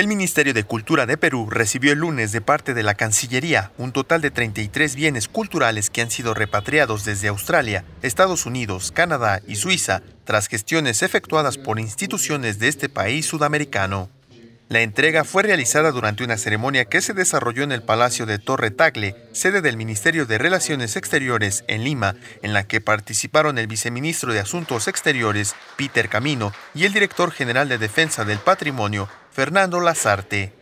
El Ministerio de Cultura de Perú recibió el lunes de parte de la Cancillería un total de 33 bienes culturales que han sido repatriados desde Australia, Estados Unidos, Canadá y Suiza tras gestiones efectuadas por instituciones de este país sudamericano. La entrega fue realizada durante una ceremonia que se desarrolló en el Palacio de Torre Tagle, sede del Ministerio de Relaciones Exteriores en Lima, en la que participaron el viceministro de Asuntos Exteriores, Peter Camino, y el director general de Defensa del Patrimonio, Fernando Lazarte.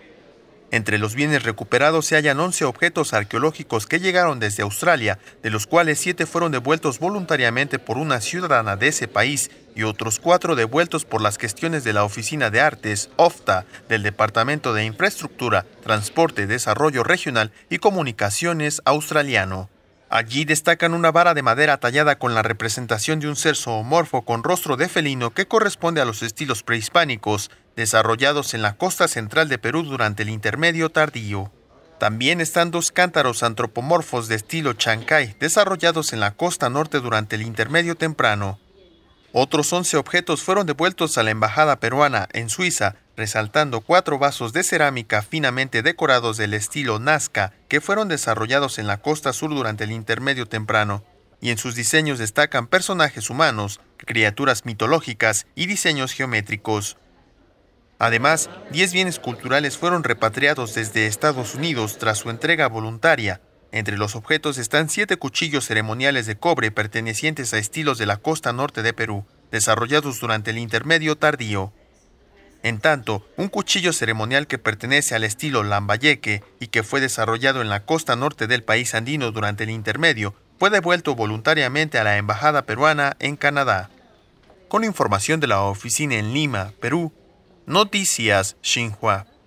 Entre los bienes recuperados se hallan 11 objetos arqueológicos que llegaron desde Australia, de los cuales 7 fueron devueltos voluntariamente por una ciudadana de ese país y otros 4 devueltos por las gestiones de la Oficina de Artes, OFTA, del Departamento de Infraestructura, Transporte, Desarrollo Regional y Comunicaciones australiano. Allí destacan una vara de madera tallada con la representación de un ser zoomorfo con rostro de felino que corresponde a los estilos prehispánicos desarrollados en la costa central de Perú durante el intermedio tardío. También están dos cántaros antropomorfos de estilo chancay desarrollados en la costa norte durante el intermedio temprano. Otros 11 objetos fueron devueltos a la embajada peruana en Suiza resaltando cuatro vasos de cerámica finamente decorados del estilo Nazca que fueron desarrollados en la costa sur durante el intermedio temprano, y en sus diseños destacan personajes humanos, criaturas mitológicas y diseños geométricos. Además, 10 bienes culturales fueron repatriados desde Estados Unidos tras su entrega voluntaria. Entre los objetos están siete cuchillos ceremoniales de cobre pertenecientes a estilos de la costa norte de Perú, desarrollados durante el intermedio tardío. En tanto, un cuchillo ceremonial que pertenece al estilo lambayeque y que fue desarrollado en la costa norte del país andino durante el intermedio, fue devuelto voluntariamente a la Embajada peruana en Canadá. Con información de la oficina en Lima, Perú, Noticias Xinhua.